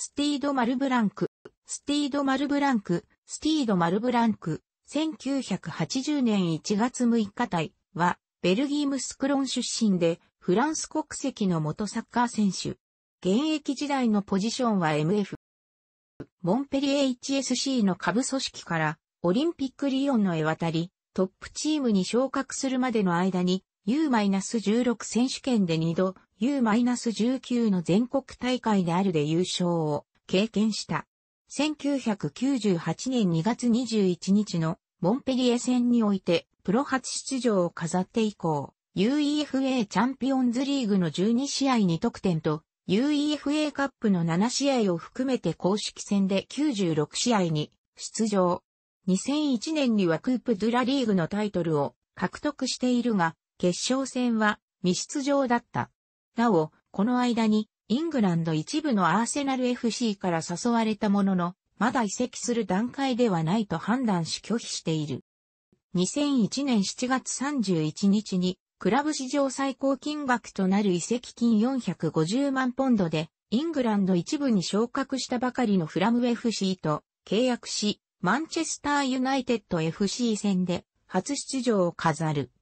スティード・マルブランク、スティード・マルブランク、スティード・マルブランク、1980年1月6日隊は、ベルギームスクロン出身で、フランス国籍の元サッカー選手。現役時代のポジションは MF。モンペリ HSC の下部組織から、オリンピックリオンのへ渡り、トップチームに昇格するまでの間に、U-16 選手権で2度、U-19 の全国大会であるで優勝を経験した。1998年2月21日のモンペリエ戦においてプロ初出場を飾って以降、UEFA チャンピオンズリーグの12試合2得点と UEFA カップの7試合を含めて公式戦で96試合に出場。2001年にはクープ・ドゥ・ラ・リーグのタイトルを獲得しているが、決勝戦は未出場だった。なお、この間に、イングランド一部のアーセナル FC から誘われたものの、まだ移籍する段階ではないと判断し拒否している。2001年7月31日に、クラブ史上最高金額となる移籍金450万ポンドで、イングランド一部に昇格したばかりのフラム FC と契約し、マンチェスターユナイテッド FC 戦で初出場を飾る。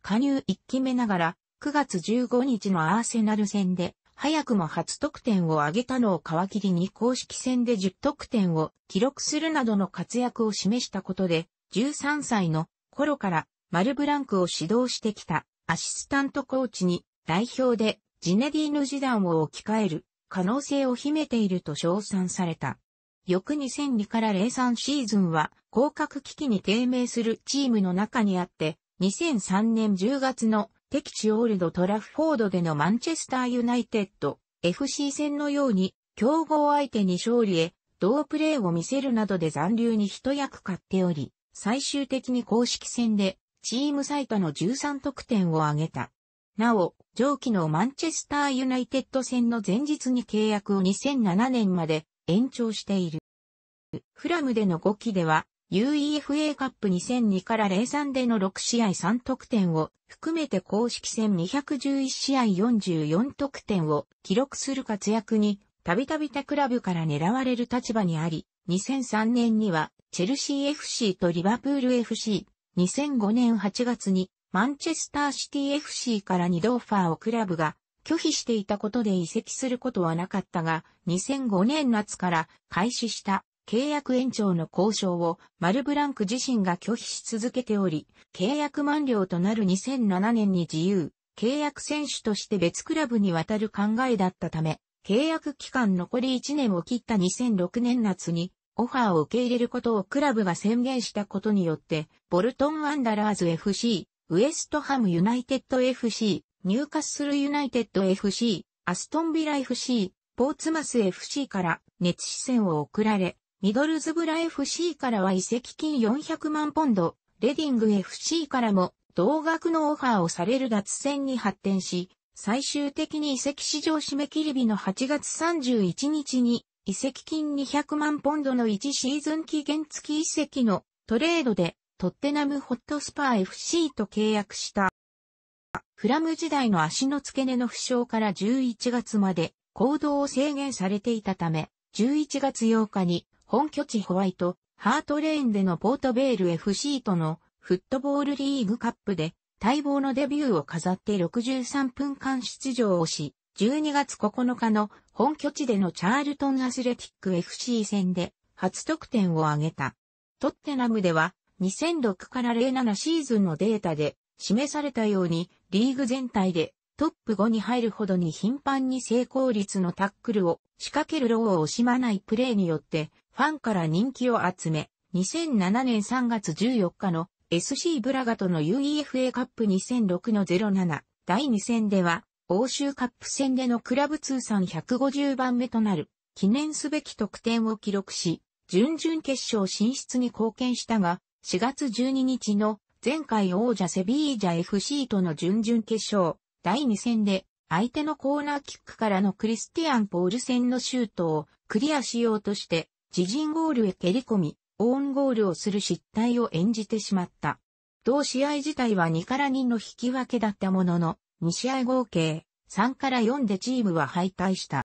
加入1期目ながら9月15日のアーセナル戦で、早くも初得点を挙げたのを皮切りに公式戦で10得点を記録するなどの活躍を示したことで、13歳の頃からマルブランクを指導してきたアシスタントコーチに代表でジネディーヌ時段を置き換える可能性を秘めていると称賛された。翌2002から03シーズンは降格危機に低迷するチームの中にあって、2003年10月の敵地オールドトラフフォードでのマンチェスターユナイテッド FC 戦のように強豪相手に勝利へ同プレーを見せるなどで残留に一役買っており、最終的に公式戦でチーム最多の13得点を挙げた。なお、上記のマンチェスターユナイテッド戦の前日に契約を2007年まで延長している。フラムでの5期では UEFA カップ2002から03での6試合3得点を含めて公式戦211試合44得点を記録する活躍にたびたび他クラブから狙われる立場にあり、2003年にはチェルシー FC とリバプール FC、2005年8月にマンチェスターシティ FC から2度オファーをクラブが拒否していたことで移籍することはなかったが、2005年夏から開始した契約延長の交渉をマルブランク自身が拒否し続けており、契約満了となる2007年に自由、契約選手として別クラブに渡る考えだったため、契約期間残り1年を切った2006年夏に、オファーを受け入れることをクラブが宣言したことによって、ボルトン・アンダラーズ FC、ウエストハム・ユナイテッド FC、ニューカッスル・ユナイテッド FC、アストンビラ FC、ポーツマス FC から熱視線を送られ、ミドルズブラ FC からは移籍金400万ポンド、レディング FC からも同額のオファーをされる脱線に発展し、最終的に移籍市場締め切り日の8月31日に移籍金200万ポンドの1シーズン期限付き移籍のトレードでトッテナムホットスパー FC と契約した。フラム時代の足の付け根の負傷から11月まで行動を制限されていたため、11月8日に本拠地ホワイト、ハートレーンでのポートベール FC とのフットボールリーグカップで待望のデビューを飾って63分間出場をし、12月9日の本拠地でのチャールトンアスレティック FC 戦で初得点を挙げた。トッテナムでは2006から07シーズンのデータで示されたようにリーグ全体でトップ5に入るほどに頻繁に成功率のタックルを仕掛けるローを惜しまないプレーによってファンから人気を集め、2007年3月14日の SC ブラガとの UEFA カップ2006の07第2戦では、欧州カップ戦でのクラブ通算150番目となる記念すべき得点を記録し、準々決勝進出に貢献したが、4月12日の前回王者セビージャ FC との準々決勝第2戦で相手のコーナーキックからのクリスティアン・ポール戦のシュートをクリアしようとして自陣ゴールへ蹴り込み、オウンゴールをする失態を演じてしまった。同試合自体は2から2の引き分けだったものの、2試合合計3から4でチームは敗退した。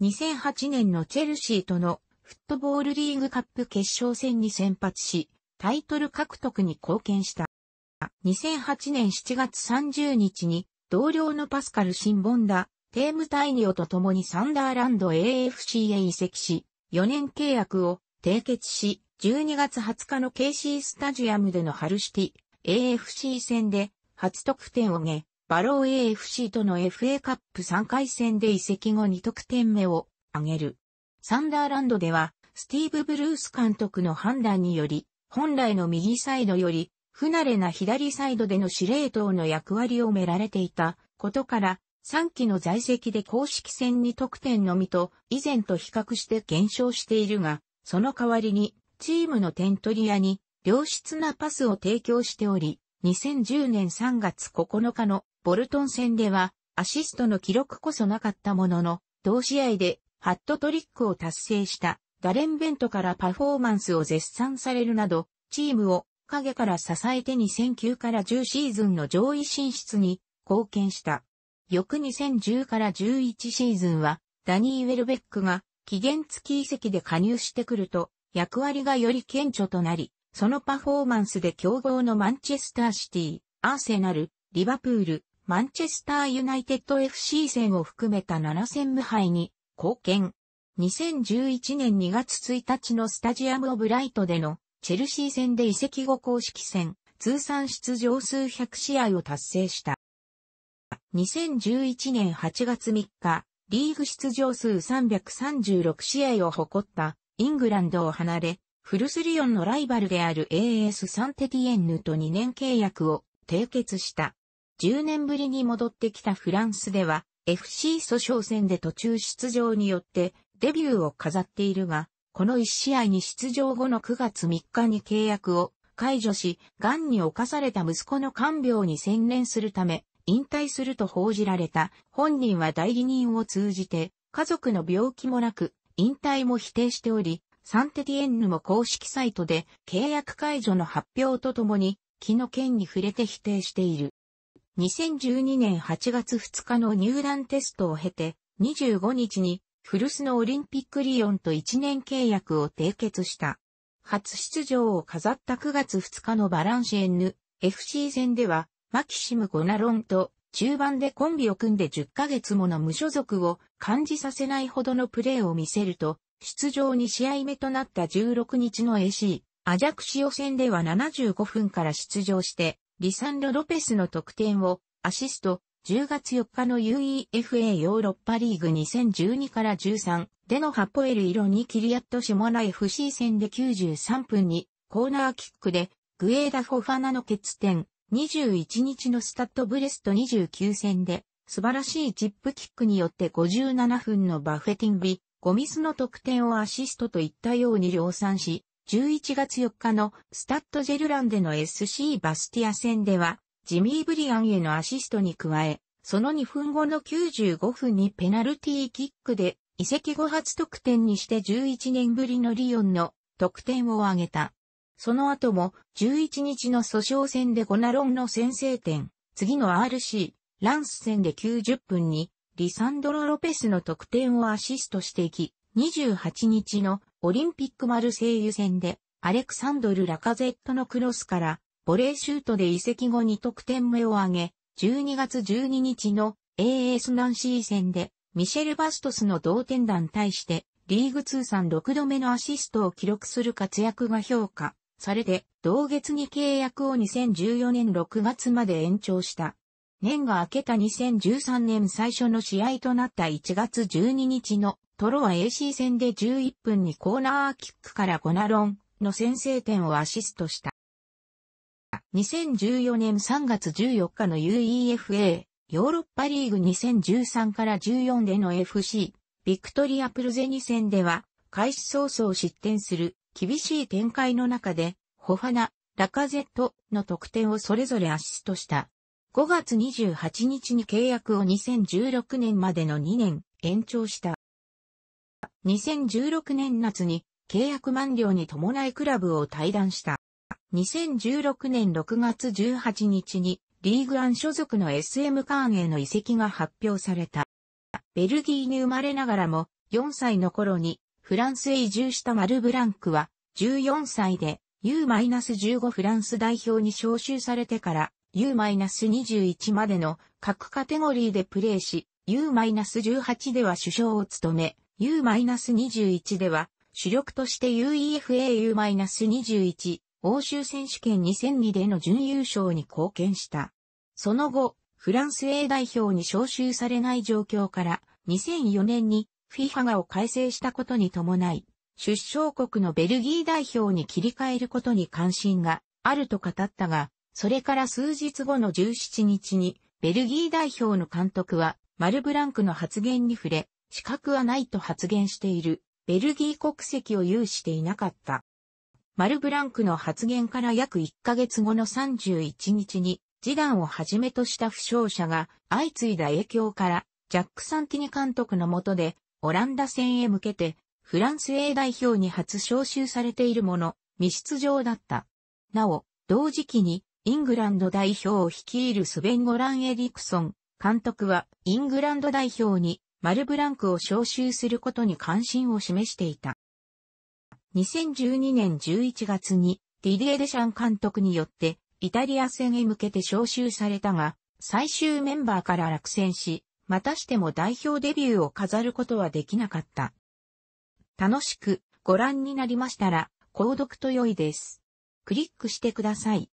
2008年のチェルシーとのフットボールリーグカップ決勝戦に先発し、タイトル獲得に貢献した。2008年7月30日に同僚のパスカル・シンボンダ、テーム・タイニオと共にサンダーランド AFC へ移籍し、4年契約を締結し、12月20日の KC スタジアムでのハルシティ AFC 戦で初得点を挙げ、バロー AFC との FA カップ3回戦で移籍後2得点目を挙げる。サンダーランドでは、スティーブ・ブルース監督の判断により、本来の右サイドより、不慣れな左サイドでの司令塔の役割を埋められていたことから、3期の在籍で公式戦に得点のみと、以前と比較して減少しているが、その代わりに、チームの点取り屋に、良質なパスを提供しており、2010年3月9日のボルトン戦では、アシストの記録こそなかったものの、同試合でハットトリックを達成したダレン・ベントからパフォーマンスを絶賛されるなど、チームを影から支えて2009から10シーズンの上位進出に貢献した。翌2010から11シーズンは、ダニー・ウェルベックが期限付き移籍で加入してくると、役割がより顕著となり、そのパフォーマンスで競合のマンチェスターシティ、アーセナル、リバプール、マンチェスターユナイテッド FC 戦を含めた7戦無敗に貢献。2011年2月1日のスタジアムオブライトでのチェルシー戦で移籍後公式戦通算出場数100試合を達成した。2011年8月3日、リーグ出場数336試合を誇ったイングランドを離れ、フルスリオンのライバルである AS サンテティエンヌと2年契約を締結した。10年ぶりに戻ってきたフランスでは FC 訴訟戦で途中出場によってデビューを飾っているが、この1試合に出場後の9月3日に契約を解除し、癌に侵された息子の看病に専念するため、引退すると報じられた。本人は代理人を通じて、家族の病気もなく、引退も否定しており、サンテティエンヌも公式サイトで契約解除の発表とともに、気の件に触れて否定している。2012年8月2日の入団テストを経て、25日に古巣のオリンピックリオンと1年契約を締結した。初出場を飾った9月2日のバランシエンヌ FC 戦ではマキシム・ゴナロンと中盤でコンビを組んで10ヶ月もの無所属を感じさせないほどのプレーを見せると、出場2試合目となった16日の AC、アジャクシオ戦では75分から出場して、リサンド・ロペスの得点をアシスト、10月4日の UEFA ヨーロッパリーグ2012から13でのハポエル色にキリアットシモナ FC 戦で93分にコーナーキックでグエーダ・フォファナの欠点21日のスタッドブレスト29戦で、素晴らしいチップキックによって57分のバフェティンビ、ゴミスの得点をアシストといったように量産し、11月4日のスタッドジェルランでの SC バスティア戦では、ジミー・ブリアンへのアシストに加え、その2分後の95分にペナルティーキックで、移籍後初得点にして11年ぶりのリオンの得点を挙げた。その後も11日の訴訟戦でゴナロンの先制点、次の RC、ランス戦で90分にリサンドロ・ロペスの得点をアシストしていき、28日のオリンピックマルセイユ戦でアレクサンドル・ラカゼットのクロスからボレーシュートで移籍後に得点目を挙げ、12月12日の AS ナンシー戦でミシェル・バストスの同点弾対してリーグ通算6度目のアシストを記録する活躍が評価されて、同月に契約を2014年6月まで延長した。年が明けた2013年最初の試合となった1月12日のトロア AC 戦で11分にコーナーキックからゴナロンの先制点をアシストした。2014年3月14日の UEFA ヨーロッパリーグ2013から14での FC ビクトリアプルゼニ戦では開始早々失点する厳しい展開の中で、ホファナ、ラカゼットの得点をそれぞれアシストした。5月28日に契約を2016年までの2年延長した。2016年夏に契約満了に伴いクラブを退団した。2016年6月18日にリーグアン所属の SM カーンへの移籍が発表された。ベルギーに生まれながらも4歳の頃にフランスへ移住したマルブランクは、14歳で U-15 フランス代表に招集されてから U-21 までの各カテゴリーでプレーし、U-18 では首相を務め、U-21 では主力として UEFAU-21 欧州選手権2002での準優勝に貢献した。その後、フランス A 代表に招集されない状況から2004年に FIFA がを改正したことに伴い、出生国のベルギー代表に切り替えることに関心があると語ったが、それから数日後の17日に、ベルギー代表の監督は、マルブランクの発言に触れ、資格はないと発言している、ベルギー国籍を有していなかった。マルブランクの発言から約1ヶ月後の31日に、ジダンをはじめとした負傷者が相次いだ影響から、ジャック・サンティニ監督の下でオランダ戦へ向けて、フランス A 代表に初招集されているもの、未出場だった。なお、同時期に、イングランド代表を率いるスベン・ゴラン・エリクソン、監督は、イングランド代表に、マルブランクを招集することに関心を示していた。2012年11月に、ディディエ・デシャン監督によって、イタリア戦へ向けて招集されたが、最終メンバーから落選し、またしても代表デビューを飾ることはできなかった。楽しくご覧になりましたら、購読と良いです。クリックしてください。